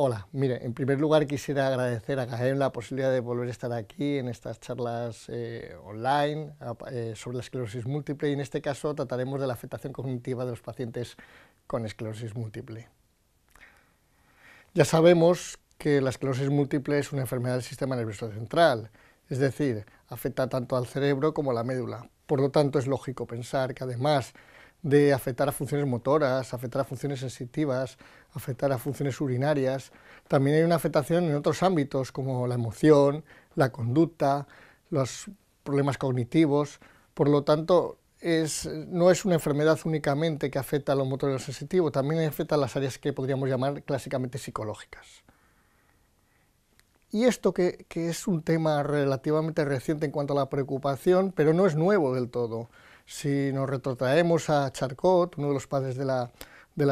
Hola, mire, en primer lugar quisiera agradecer a GAEM la posibilidad de volver a estar aquí en estas charlas eh, online eh, sobre la esclerosis múltiple y en este caso trataremos de la afectación cognitiva de los pacientes con esclerosis múltiple. Ya sabemos que la esclerosis múltiple es una enfermedad del sistema nervioso central, es decir, afecta tanto al cerebro como a la médula. Por lo tanto, es lógico pensar que además de afectar a funciones motoras, afectar a funciones sensitivas, afectar a funciones urinarias. También hay una afectación en otros ámbitos como la emoción, la conducta, los problemas cognitivos. Por lo tanto, no es una enfermedad únicamente que afecta a los motores sensitivos, también afecta a las áreas que podríamos llamar clásicamente psicológicas. Y esto que es un tema relativamente reciente en cuanto a la preocupación, pero no es nuevo del todo. Si nos retrotraemos a Charcot, uno de los padres de la,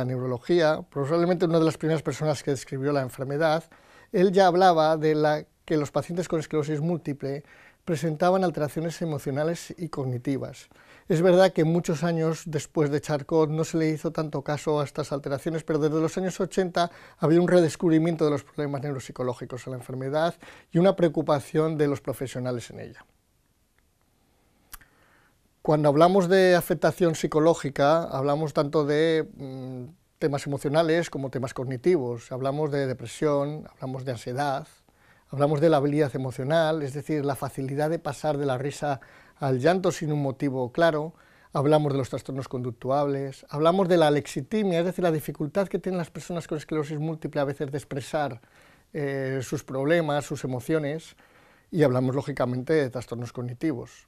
neurología, probablemente una de las primeras personas que describió la enfermedad, él ya hablaba de que los pacientes con esclerosis múltiple presentaban alteraciones emocionales y cognitivas. Es verdad que muchos años después de Charcot no se le hizo tanto caso a estas alteraciones, pero desde los años 80 había un redescubrimiento de los problemas neuropsicológicos en la enfermedad y una preocupación de los profesionales en ella. Cuando hablamos de afectación psicológica, hablamos tanto de mm, temas emocionales como temas cognitivos. Hablamos de depresión, hablamos de ansiedad, hablamos de la habilidad emocional, es decir, la facilidad de pasar de la risa al llanto sin un motivo claro. Hablamos de los trastornos conductuales, hablamos de la alexitimia, es decir, la dificultad que tienen las personas con esclerosis múltiple a veces de expresar eh, sus problemas, sus emociones, y hablamos lógicamente de trastornos cognitivos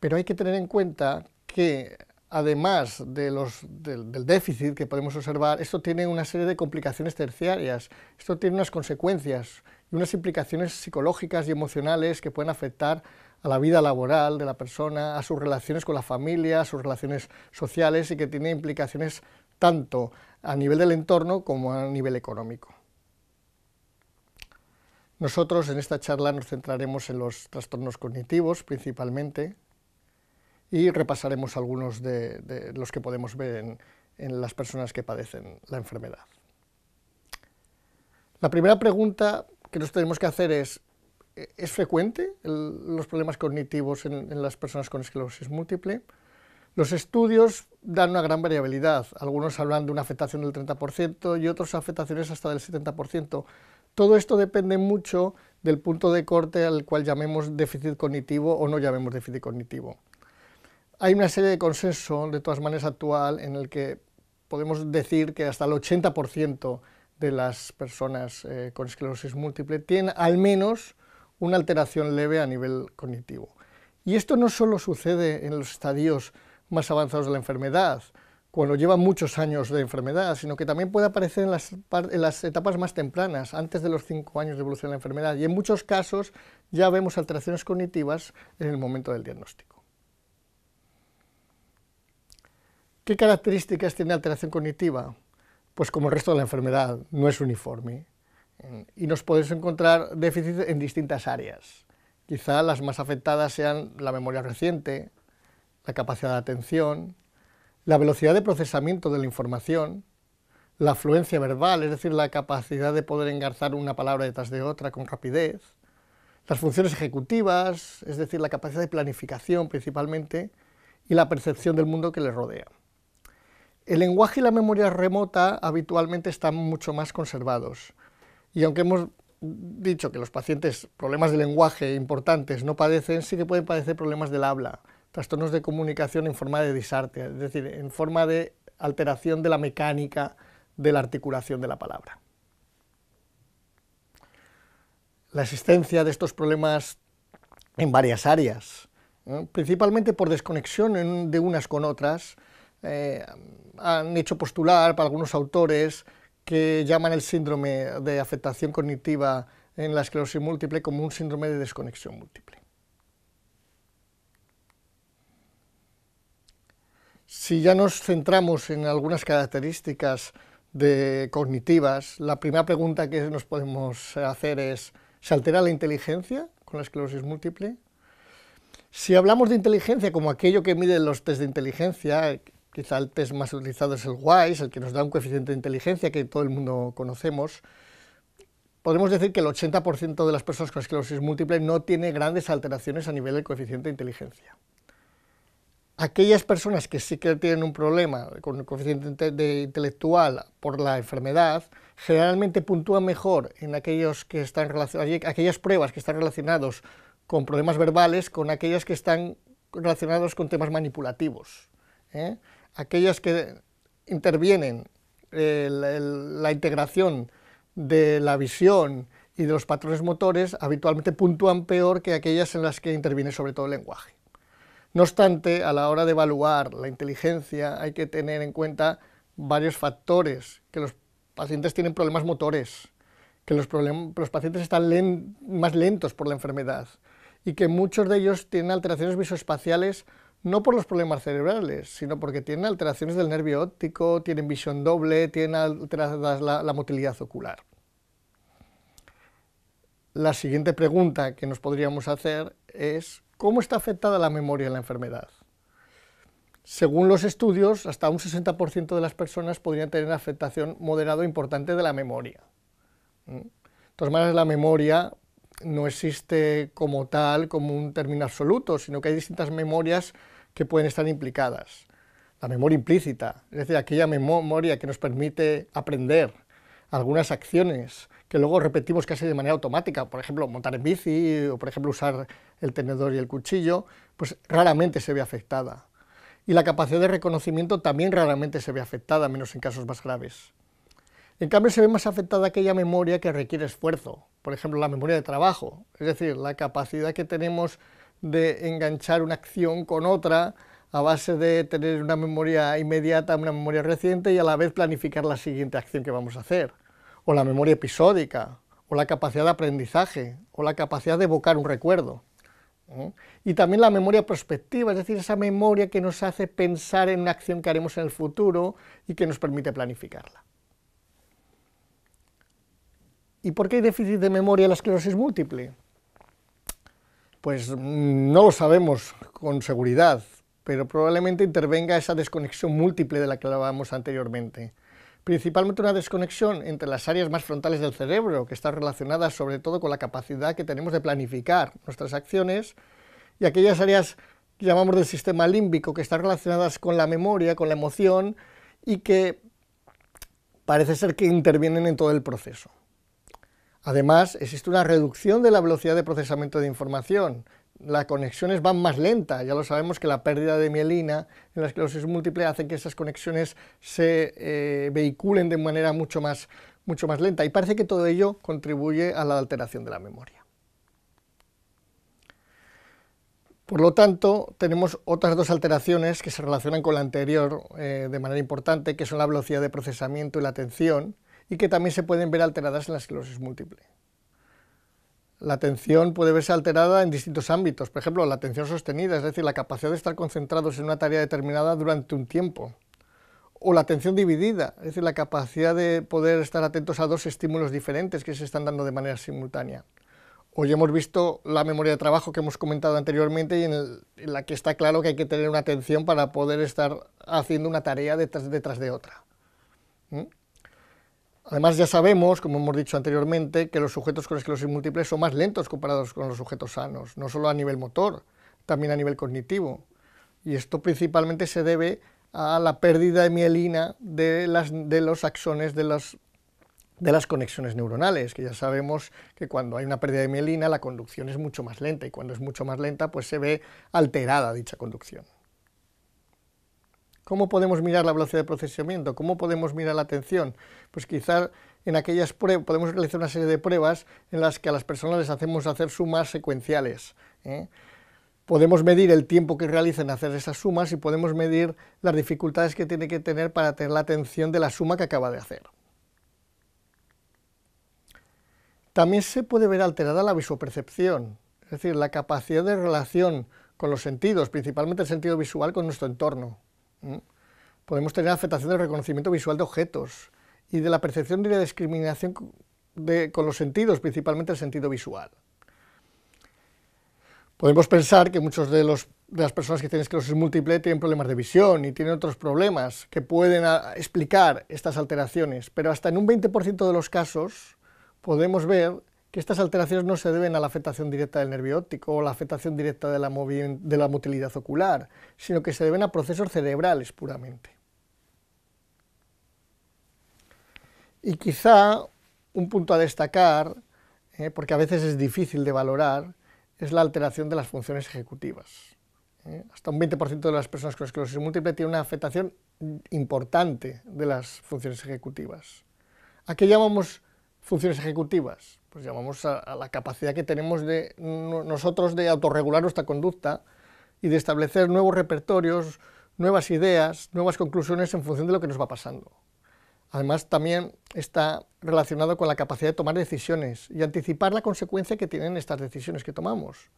pero hay que tener en cuenta que además del, del déficit que podemos observar, esto tiene una serie de complicaciones terciarias, esto tiene unas consecuencias y unas implicaciones psicológicas y emocionales que pueden afectar a la vida laboral de la persona, a sus relaciones con la familia, a sus relaciones sociales y que tiene implicaciones tanto a nivel del entorno como a nivel económico. Nosotros en esta charla nos centraremos en los trastornos cognitivos principalmente, y repasaremos algunos de, los que podemos ver en, las personas que padecen la enfermedad. La primera pregunta que nos tenemos que hacer es, ¿e-, ¿es frecuente los problemas cognitivos en, en, las personas con esclerosis múltiple? Los estudios dan una gran variabilidad, algunos hablan de una afectación del 30% y otros afectaciones hasta del 70%. Todo esto depende mucho del punto de corte al cual llamemos déficit cognitivo o no llamemos déficit cognitivo. Hay una serie de consenso, de todas maneras, actual, en el que podemos decir que hasta el 80% de las personas eh, con esclerosis múltiple tienen al menos una alteración leve a nivel cognitivo. Y esto no solo sucede en los estadios más avanzados de la enfermedad, cuando lleva muchos años de enfermedad, sino que también puede aparecer en las, las etapas más tempranas, antes de los cinco años de evolución de la enfermedad, y en muchos casos ya vemos alteraciones cognitivas en el momento del diagnóstico. ¿Qué características tiene alteración cognitiva? Pues como el resto de la enfermedad, no es uniforme y nos podemos encontrar déficits en distintas áreas. Quizá las más afectadas sean la memoria reciente, la capacidad de atención, la velocidad de procesamiento de la información, la afluencia verbal, es decir, la capacidad de poder engarzar una palabra detrás de otra con rapidez, las funciones ejecutivas, es decir, la capacidad de planificación principalmente, y la percepción del mundo que le rodea. El lenguaje y la memoria remota habitualmente están mucho más conservados. Y aunque hemos dicho que los pacientes problemas de lenguaje importantes no padecen, sí que pueden padecer problemas del habla, trastornos de comunicación en forma de disarte, es decir, en forma de alteración de la mecánica de la articulación de la palabra. La existencia de estos problemas en varias áreas, principalmente por desconexión de unas con otras, eh, han hecho postular para algunos autores que llaman el síndrome de afectación cognitiva en la esclerosis múltiple como un síndrome de desconexión múltiple. Si ya nos centramos en algunas características cognitivas, la primera pregunta que nos podemos hacer es, ¿se altera la inteligencia con la esclerosis múltiple? Si hablamos de inteligencia como aquello que mide los test de inteligencia, Quizá el test más utilizado es el WISE, el que nos da un coeficiente de inteligencia que todo el mundo conocemos. Podemos decir que el 80% de las personas con esclerosis múltiple no tiene grandes alteraciones a nivel del coeficiente de inteligencia. Aquellas personas que sí que tienen un problema con el coeficiente de intelectual por la enfermedad, generalmente puntúan mejor en aquellos que están aquellas pruebas que están relacionados con problemas verbales con aquellas que están relacionados con temas manipulativos. ¿eh? aquellas que intervienen la integración de la visión y de los patrones motores habitualmente puntúan peor que aquellas en las que interviene sobre todo el lenguaje. No obstante, a la hora de evaluar la inteligencia hay que tener en cuenta varios factores, que los pacientes tienen problemas motores, que los, los pacientes están más lentos por la enfermedad y que muchos de ellos tienen alteraciones visoespaciales no por los problemas cerebrales, sino porque tienen alteraciones del nervio óptico, tienen visión doble, tienen alteradas la, motilidad ocular. La siguiente pregunta que nos podríamos hacer es, ¿cómo está afectada la memoria en la enfermedad? Según los estudios, hasta un 60% de las personas podrían tener afectación moderada o importante de la memoria. ¿Mm? Entonces, la memoria no existe como tal, como un término absoluto, sino que hay distintas memorias que pueden estar implicadas. La memoria implícita, es decir, aquella memoria que nos permite aprender algunas acciones que luego repetimos casi de manera automática, por ejemplo, montar en bici o, por ejemplo, usar el tenedor y el cuchillo, pues raramente se ve afectada. Y la capacidad de reconocimiento también raramente se ve afectada, menos en casos más graves. En cambio, se ve más afectada aquella memoria que requiere esfuerzo, por ejemplo, la memoria de trabajo, es decir, la capacidad que tenemos de enganchar una acción con otra a base de tener una memoria inmediata, una memoria reciente y a la vez planificar la siguiente acción que vamos a hacer, o la memoria episódica, o la capacidad de aprendizaje, o la capacidad de evocar un recuerdo. Y también la memoria prospectiva, es decir, esa memoria que nos hace pensar en una acción que haremos en el futuro y que nos permite planificarla. ¿Y por qué hay déficit de memoria en la esclerosis múltiple? Pues mm, no lo sabemos con seguridad, pero probablemente intervenga esa desconexión múltiple de la que hablábamos anteriormente. Principalmente una desconexión entre las áreas más frontales del cerebro, que están relacionadas sobre todo con la capacidad que tenemos de planificar nuestras acciones, y aquellas áreas que llamamos del sistema límbico, que están relacionadas con la memoria, con la emoción, y que parece ser que intervienen en todo el proceso. Además, existe una reducción de la velocidad de procesamiento de información. Las conexiones van más lentas, ya lo sabemos que la pérdida de mielina en la esclerosis múltiple hace que esas conexiones se eh, vehiculen de manera mucho más, mucho más lenta y parece que todo ello contribuye a la alteración de la memoria. Por lo tanto, tenemos otras dos alteraciones que se relacionan con la anterior eh, de manera importante, que son la velocidad de procesamiento y la atención, y que también se pueden ver alteradas en la esclerosis múltiple. La atención puede verse alterada en distintos ámbitos, por ejemplo, la atención sostenida, es decir, la capacidad de estar concentrados en una tarea determinada durante un tiempo, o la atención dividida, es decir, la capacidad de poder estar atentos a dos estímulos diferentes que se están dando de manera simultánea. Hoy hemos visto la memoria de trabajo que hemos comentado anteriormente y en, la que está claro que hay que tener una atención para poder estar haciendo una tarea detrás, de otra. Además ya sabemos, como hemos dicho anteriormente, que los sujetos con esclerosis múltiple son más lentos comparados con los sujetos sanos, no solo a nivel motor, también a nivel cognitivo. Y esto principalmente se debe a la pérdida de mielina de, los axones de las, de las conexiones neuronales, que ya sabemos que cuando hay una pérdida de mielina la conducción es mucho más lenta y cuando es mucho más lenta pues se ve alterada dicha conducción. ¿Cómo podemos mirar la velocidad de procesamiento? ¿Cómo podemos mirar la atención? Pues quizás en aquellas pruebas, podemos realizar una serie de pruebas en las que a las personas les hacemos hacer sumas secuenciales. ¿eh? Podemos medir el tiempo que realizan hacer esas sumas y podemos medir las dificultades que tiene que tener para tener la atención de la suma que acaba de hacer. También se puede ver alterada la visopercepción, es decir, la capacidad de relación con los sentidos, principalmente el sentido visual con nuestro entorno. ¿Mm? Podemos tener afectación del reconocimiento visual de objetos y de la percepción y la discriminación con los sentidos, principalmente el sentido visual. Podemos pensar que muchas de, las personas que tienen esclerosis múltiple tienen problemas de visión y tienen otros problemas que pueden ah, explicar estas alteraciones, pero hasta en un 20% de los casos podemos ver que estas alteraciones no se deben a la afectación directa del nervio óptico o la afectación directa de la, de motilidad ocular, sino que se deben a procesos cerebrales puramente. Y quizá un punto a destacar, eh, porque a veces es difícil de valorar, es la alteración de las funciones ejecutivas. Eh. Hasta un 20% de las personas con esclerosis múltiple tiene una afectación importante de las funciones ejecutivas. ¿A qué llamamos funciones ejecutivas? Pues llamamos a, la capacidad que tenemos de, nosotros de autorregular nuestra conducta y de establecer nuevos repertorios, nuevas ideas, nuevas conclusiones en función de lo que nos va pasando. Además, también está relacionado con la capacidad de tomar decisiones y anticipar la consecuencia que tienen estas decisiones que tomamos.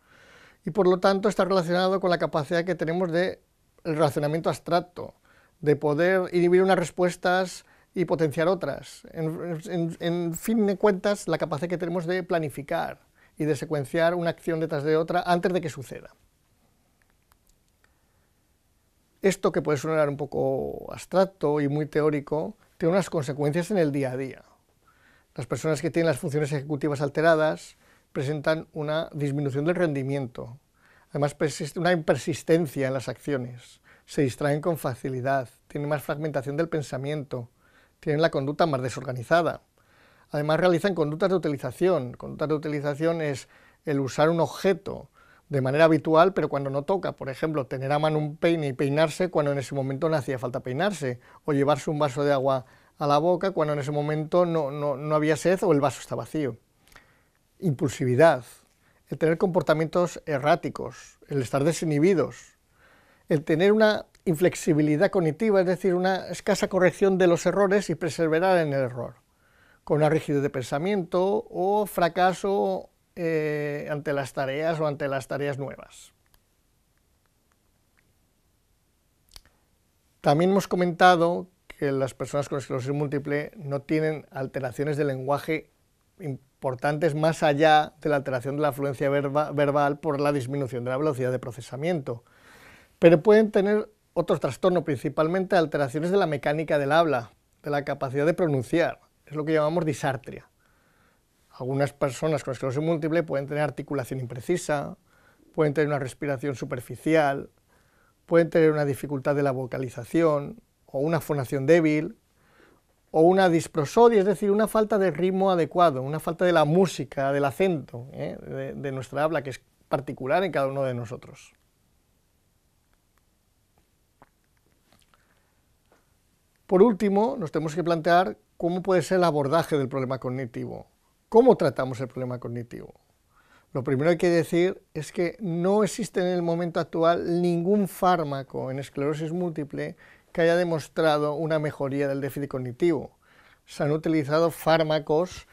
Y por lo tanto está relacionado con la capacidad que tenemos de el relacionamiento abstracto, de poder inhibir unas respuestas y potenciar otras. En, fin de cuentas, la capacidad que tenemos de planificar y de secuenciar una acción detrás de otra antes de que suceda. Esto que puede sonar un poco abstracto y muy teórico, tiene unas consecuencias en el día a día. Las personas que tienen las funciones ejecutivas alteradas presentan una disminución del rendimiento. Además, persiste una impersistencia en las acciones. Se distraen con facilidad, tienen más fragmentación del pensamiento, tienen la conducta más desorganizada. Además realizan conductas de utilización. Conductas de utilización es el usar un objeto de manera habitual, pero cuando no toca. Por ejemplo, tener a mano un peine y peinarse cuando en ese momento no hacía falta peinarse, o llevarse un vaso de agua a la boca cuando en ese momento no, no había sed o el vaso está vacío. Impulsividad, el tener comportamientos erráticos, el estar desinhibidos, el tener una inflexibilidad cognitiva, es decir, una escasa corrección de los errores y perseverar en el error, con una rigidez de pensamiento o fracaso eh, ante las tareas o ante las tareas nuevas. También hemos comentado que las personas con esclerosis múltiple no tienen alteraciones de lenguaje importantes más allá de la alteración de la afluencia verbal por la disminución de la velocidad de procesamiento, pero pueden tener otro trastorno principalmente alteraciones de la mecánica del habla, de la capacidad de pronunciar, es lo que llamamos disartria. Algunas personas con esclerosis múltiple pueden tener articulación imprecisa, pueden tener una respiración superficial, pueden tener una dificultad de la vocalización o una fonación débil o una disprosodia, es decir, una falta de ritmo adecuado, una falta de la música, del acento, ¿eh? de nuestra habla, que es particular en cada uno de nosotros. Por último, nos tenemos que plantear cómo puede ser el abordaje del problema cognitivo. ¿Cómo tratamos el problema cognitivo? Lo primero que hay que decir es que no existe en el momento actual ningún fármaco en esclerosis múltiple que haya demostrado una mejoría del déficit cognitivo. Se han utilizado fármacos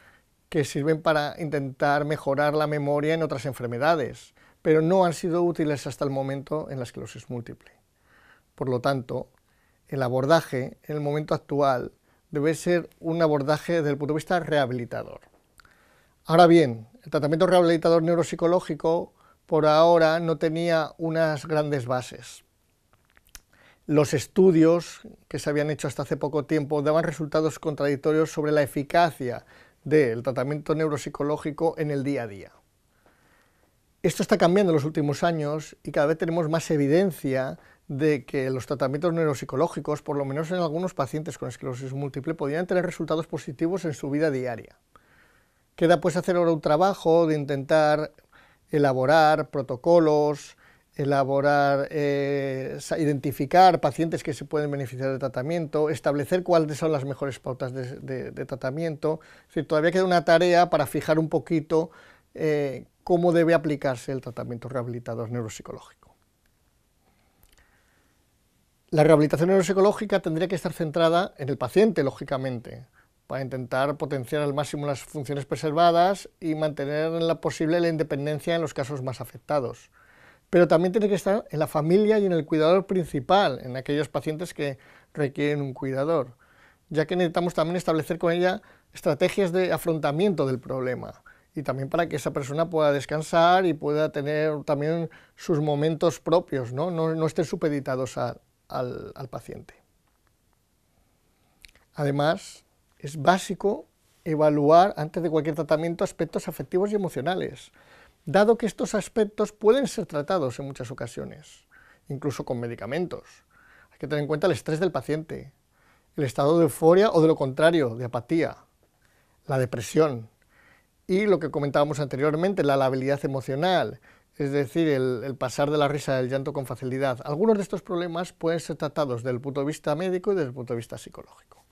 que sirven para intentar mejorar la memoria en otras enfermedades, pero no han sido útiles hasta el momento en la esclerosis múltiple. Por lo tanto, el abordaje en el momento actual debe ser un abordaje desde el punto de vista rehabilitador. Ahora bien, el tratamiento rehabilitador neuropsicológico por ahora no tenía unas grandes bases. Los estudios que se habían hecho hasta hace poco tiempo daban resultados contradictorios sobre la eficacia del tratamiento neuropsicológico en el día a día. Esto está cambiando en los últimos años y cada vez tenemos más evidencia de que los tratamientos neuropsicológicos, por lo menos en algunos pacientes con esclerosis múltiple, podían tener resultados positivos en su vida diaria. Queda pues hacer ahora un trabajo de intentar elaborar protocolos, elaborar, eh, identificar pacientes que se pueden beneficiar del tratamiento, establecer cuáles son las mejores pautas de, tratamiento. todavía queda una tarea para fijar un poquito eh, cómo debe aplicarse el tratamiento rehabilitador neuropsicológico. La rehabilitación neuropsicológica tendría que estar centrada en el paciente, lógicamente, para intentar potenciar al máximo las funciones preservadas y mantener la posible la independencia en los casos más afectados. Pero también tiene que estar en la familia y en el cuidador principal, en aquellos pacientes que requieren un cuidador, ya que necesitamos también establecer con ella estrategias de afrontamiento del problema y también para que esa persona pueda descansar y pueda tener también sus momentos propios, no, no estén supeditados a, al, paciente. Además, es básico evaluar antes de cualquier tratamiento aspectos afectivos y emocionales, dado que estos aspectos pueden ser tratados en muchas ocasiones, incluso con medicamentos. Hay que tener en cuenta el estrés del paciente, el estado de euforia o de lo contrario, de apatía, la depresión y lo que comentábamos anteriormente, la labilidad emocional, es decir, el, pasar de la risa al llanto con facilidad. Algunos de estos problemas pueden ser tratados desde el punto de vista médico y desde el punto de vista psicológico.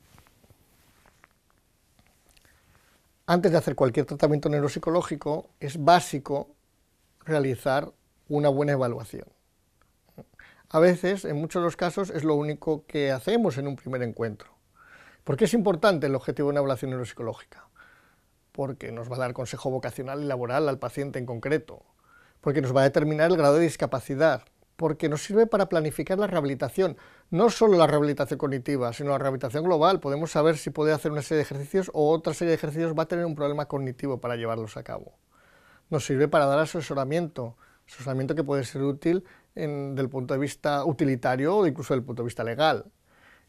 Antes de hacer cualquier tratamiento neuropsicológico, es básico realizar una buena evaluación. A veces, en muchos de los casos, es lo único que hacemos en un primer encuentro. ¿Por qué es importante el objetivo de una evaluación neuropsicológica? Porque nos va a dar consejo vocacional y laboral al paciente en concreto, porque nos va a determinar el grado de discapacidad, porque nos sirve para planificar la rehabilitación, no solo la rehabilitación cognitiva, sino la rehabilitación global. Podemos saber si puede hacer una serie de ejercicios o otra serie de ejercicios va a tener un problema cognitivo para llevarlos a cabo. Nos sirve para dar asesoramiento, asesoramiento que puede ser útil desde el punto de vista utilitario o incluso desde el punto de vista legal.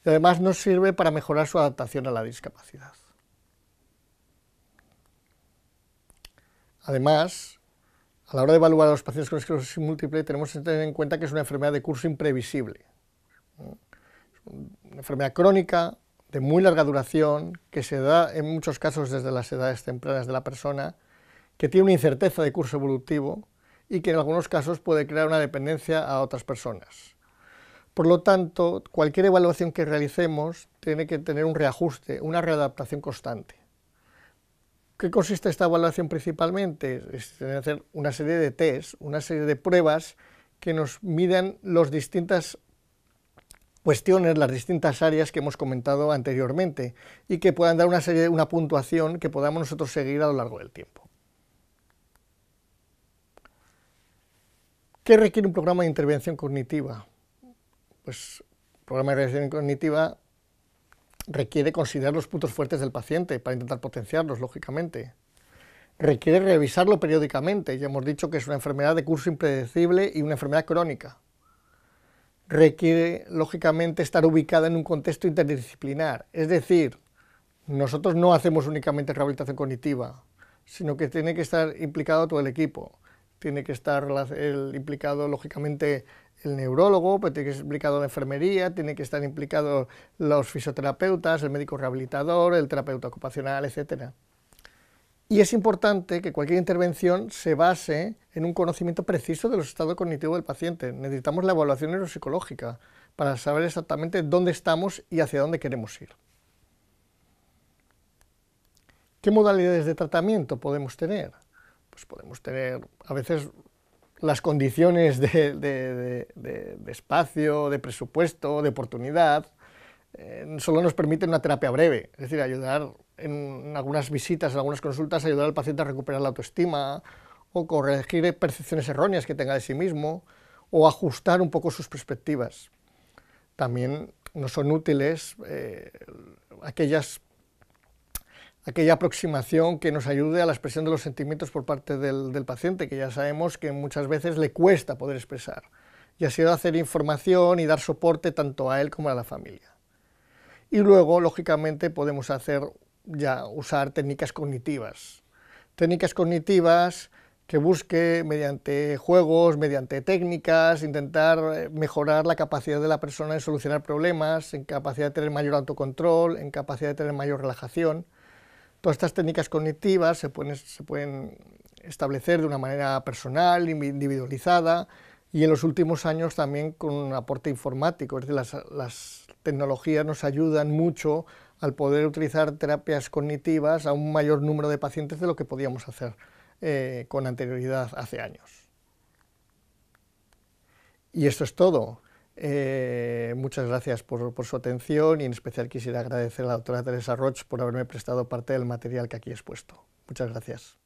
Y además nos sirve para mejorar su adaptación a la discapacidad. Además, a la hora de evaluar a los pacientes con esclerosis múltiple tenemos que tener en cuenta que es una enfermedad de curso imprevisible. Una enfermedad crónica, de muy larga duración, que se da en muchos casos desde las edades tempranas de la persona, que tiene una incerteza de curso evolutivo y que en algunos casos puede crear una dependencia a otras personas. Por lo tanto, cualquier evaluación que realicemos tiene que tener un reajuste, una readaptación constante. ¿Qué consiste esta evaluación principalmente? Es hacer una serie de test, una serie de pruebas que nos midan las distintas cuestiones, las distintas áreas que hemos comentado anteriormente y que puedan dar una serie, una puntuación que podamos nosotros seguir a lo largo del tiempo. ¿Qué requiere un programa de intervención cognitiva? Pues programa de intervención cognitiva Requiere considerar los puntos fuertes del paciente para intentar potenciarlos, lógicamente. Requiere revisarlo periódicamente. Ya hemos dicho que es una enfermedad de curso impredecible y una enfermedad crónica. Requiere, lógicamente, estar ubicada en un contexto interdisciplinar. Es decir, nosotros no hacemos únicamente rehabilitación cognitiva, sino que tiene que estar implicado todo el equipo. Tiene que estar implicado, lógicamente, el neurólogo, pues tiene que estar implicado la enfermería, tiene que estar implicado los fisioterapeutas, el médico rehabilitador, el terapeuta ocupacional, etc. Y es importante que cualquier intervención se base en un conocimiento preciso del estado cognitivo del paciente. Necesitamos la evaluación neuropsicológica para saber exactamente dónde estamos y hacia dónde queremos ir. ¿Qué modalidades de tratamiento podemos tener? Pues podemos tener a veces las condiciones de, espacio, de presupuesto, de oportunidad, eh, solo nos permiten una terapia breve, es decir, ayudar en algunas visitas, en algunas consultas, ayudar al paciente a recuperar la autoestima o corregir percepciones erróneas que tenga de sí mismo o ajustar un poco sus perspectivas. También no son útiles eh, aquellas aquella aproximación que nos ayude a la expresión de los sentimientos por parte del, paciente, que ya sabemos que muchas veces le cuesta poder expresar. Y ha sido hacer información y dar soporte tanto a él como a la familia. Y luego, lógicamente, podemos hacer ya usar técnicas cognitivas. Técnicas cognitivas que busque mediante juegos, mediante técnicas, intentar eh, mejorar la capacidad de la persona en solucionar problemas, en capacidad de tener mayor autocontrol, en capacidad de tener mayor relajación. Todas estas técnicas cognitivas se pueden, establecer de una manera personal, individualizada, y en los últimos años también con un aporte informático. Es decir, las, tecnologías nos ayudan mucho al poder utilizar terapias cognitivas a un mayor número de pacientes de lo que podíamos hacer eh, con anterioridad hace años. Y esto es todo. Eh, muchas gracias por, por, su atención y en especial quisiera agradecer a la doctora Teresa Roch por haberme prestado parte del material que aquí he expuesto. Muchas gracias.